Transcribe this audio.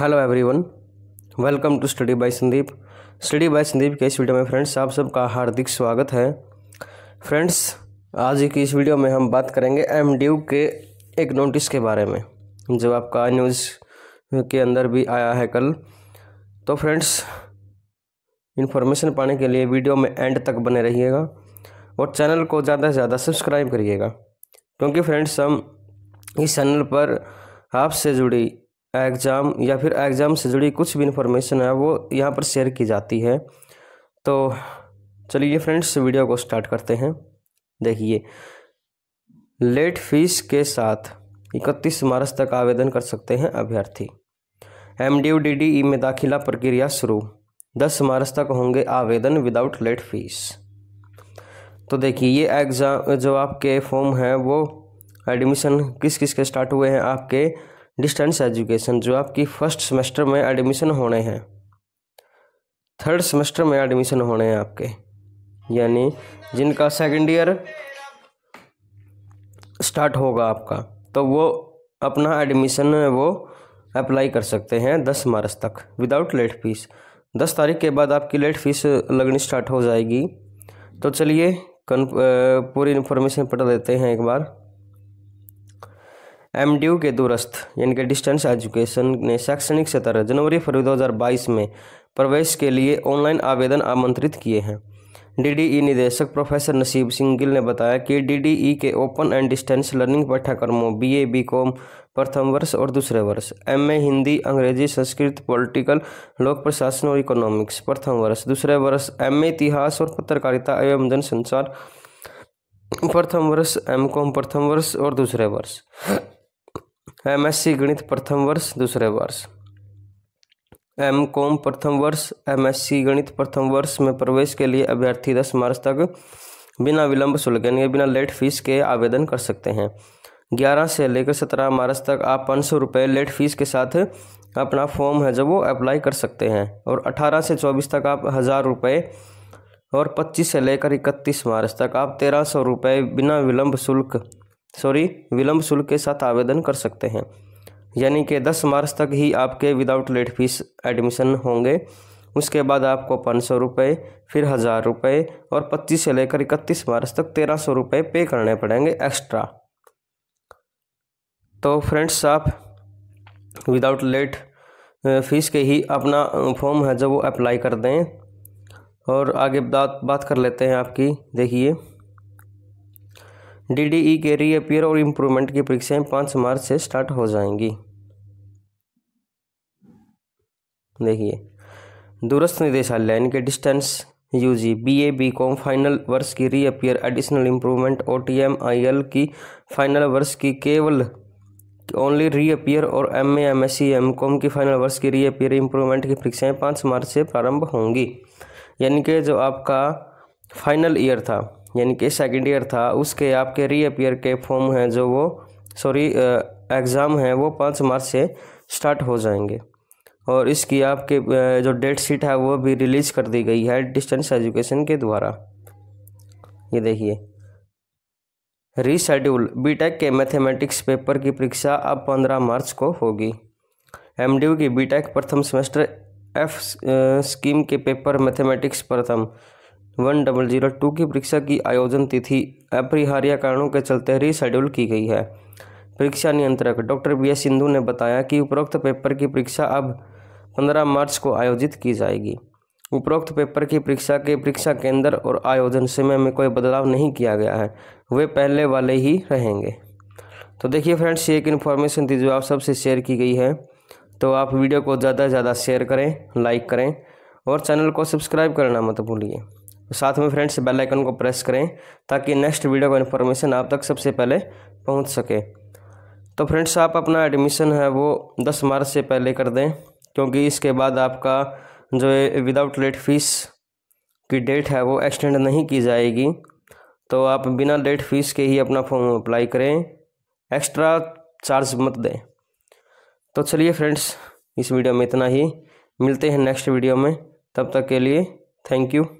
hello everyone welcome to study by Sandeep study by Sandeep के इस video में फ्रेंड्स आप सबका हार्दिक स्वागत है फ्रेंड्स आज की इस वीडियो में हम बात करेंगे एम के एक नोटिस के बारे में जो आपका न्यूज़ के अंदर भी आया है कल तो फ्रेंड्स इन्फॉर्मेशन पाने के लिए वीडियो में एंड तक बने रहिएगा और चैनल को ज़्यादा से ज़्यादा सब्सक्राइब करिएगा क्योंकि फ्रेंड्स हम इस चैनल पर आपसे जुड़ी एग्ज़ाम या फिर एग्ज़ाम से जुड़ी कुछ भी इन्फॉर्मेशन है वो यहाँ पर शेयर की जाती है तो चलिए फ्रेंड्स वीडियो को स्टार्ट करते हैं देखिए लेट फीस के साथ इकतीस मार्च तक आवेदन कर सकते हैं अभ्यर्थी M D U D D E में दाखिला प्रक्रिया शुरू दस मार्च तक होंगे आवेदन विदाउट लेट फीस तो देखिए ये एग्ज़ाम जो आपके फॉर्म हैं वो एडमिशन किस किस के स्टार्ट हुए हैं आपके डिस्टेंस एजुकेशन जो आपकी फर्स्ट सेमेस्टर में एडमिशन होने हैं थर्ड सेमेस्टर में एडमिशन होने हैं आपके यानी जिनका सेकंड ईयर स्टार्ट होगा आपका तो वो अपना एडमिशन वो अप्लाई कर सकते हैं दस मार्च तक विदाउट लेट फीस दस तारीख के बाद आपकी लेट फीस लगनी स्टार्ट हो जाएगी तो चलिए पूरी इन्फॉर्मेशन पढ़ा देते हैं एक बार एम के दूरस्थ यानी कि डिस्टेंस एजुकेशन ने शैक्षणिक सत्र जनवरी फरवरी 2022 में प्रवेश के लिए ऑनलाइन आवेदन आमंत्रित किए हैं डीडीई e निदेशक प्रोफेसर नसीब सिंह गिल ने बताया कि डीडीई e के ओपन एंड डिस्टेंस लर्निंग पाठ्यक्रमों बी ए बी कॉम प्रथम वर्ष और दूसरे वर्ष एम ए हिंदी अंग्रेजी संस्कृत पॉलिटिकल लोक प्रशासन और इकोनॉमिक्स प्रथम वर्ष दूसरे वर्ष एम ए इतिहास और पत्रकारिता एवं जनसंचार प्रथम वर्ष एम कॉम प्रथम वर्ष और दूसरे वर्ष एम एस सी गणित प्रथम वर्ष दूसरे वर्ष एम कॉम प्रथम वर्ष एम एस सी गणित प्रथम वर्ष में प्रवेश के लिए अभ्यर्थी दस मार्च तक बिना विलंब शुल्क यानी बिना लेट फीस के आवेदन कर सकते हैं ग्यारह से लेकर सत्रह मार्च तक आप पाँच सौ रुपये लेट फीस के साथ अपना फॉर्म है जब वो अप्लाई कर सकते हैं और अठारह से चौबीस तक आप हज़ार रुपये और पच्चीस से लेकर इकतीस मार्च तक आप तेरह सौ रुपये बिना विलंब शुल्क सॉरी विलंब शुल्क के साथ आवेदन कर सकते हैं यानी कि 10 मार्च तक ही आपके विदाउट लेट फीस एडमिशन होंगे उसके बाद आपको पाँच सौ रुपये फिर हज़ार रुपये और पच्चीस से लेकर इकतीस मार्च तक तेरह सौ रुपये पे करने पड़ेंगे एक्स्ट्रा तो फ्रेंड्स आप विदाउट लेट फीस के ही अपना फॉर्म है जो वो अप्लाई कर दें और आगे बात बात कर लेते हैं आपकी देखिए डीडीई e के रीअपियर और इम्प्रूवमेंट की परीक्षाएं पाँच मार्च से स्टार्ट हो जाएंगी देखिए दूरस्थ निदेशालय यानी कि distance U G B A B com final वर्ष की reappear additional improvement O T M I L की फाइनल वर्ष की केवल ओनली रीअपियर और M A M S C M com की फाइनल वर्ष की रीअपियर इम्प्रूवमेंट की परीक्षाएं पाँच मार्च से प्रारंभ होंगी यानी कि जो आपका फाइनल ईयर था यानी कि सेकेंड ईयर था उसके आपके रीअपियर के फॉर्म हैं जो वो सॉरी एग्ज़ाम हैं वो पाँच मार्च से स्टार्ट हो जाएंगे और इसकी आपके जो डेट शीट है वो भी रिलीज़ कर दी गई है डिस्टेंस एजुकेशन के द्वारा ये देखिए रीशेड्यूल बीटेक के मैथमेटिक्स पेपर की परीक्षा अब पंद्रह मार्च को होगी एमडीयू की बीटेक प्रथम सेमेस्टर एफ स्कीम के पेपर मैथमेटिक्स प्रथम वन डबल जीरो टू की परीक्षा की आयोजन तिथि अपरिहार्य कारणों के चलते रिशेड्यूल की गई है परीक्षा नियंत्रक डॉक्टर बी एस सिंधु ने बताया कि उपरोक्त पेपर की परीक्षा अब 15 मार्च को आयोजित की जाएगी उपरोक्त पेपर की परीक्षा के परीक्षा केंद्र और आयोजन समय में कोई बदलाव नहीं किया गया है वे पहले वाले ही रहेंगे तो देखिए फ्रेंड्स ये एक इन्फॉर्मेशन थी जो आप सबसे शेयर की गई है तो आप वीडियो को ज़्यादा से ज़्यादा शेयर करें लाइक करें और चैनल को सब्सक्राइब करना मत भूलिए तो साथ में फ्रेंड्स बेल आइकन को प्रेस करें ताकि नेक्स्ट वीडियो का इन्फॉर्मेशन आप तक सबसे पहले पहुंच सके तो फ्रेंड्स आप अपना एडमिशन है वो 10 मार्च से पहले कर दें क्योंकि इसके बाद आपका जो विदाउट लेट फीस की डेट है वो एक्सटेंड नहीं की जाएगी तो आप बिना लेट फीस के ही अपना फॉर्म अप्लाई करें एक्स्ट्रा चार्ज मत दें तो चलिए फ्रेंड्स इस वीडियो में इतना ही मिलते हैं नेक्स्ट वीडियो में तब तक के लिए थैंक यू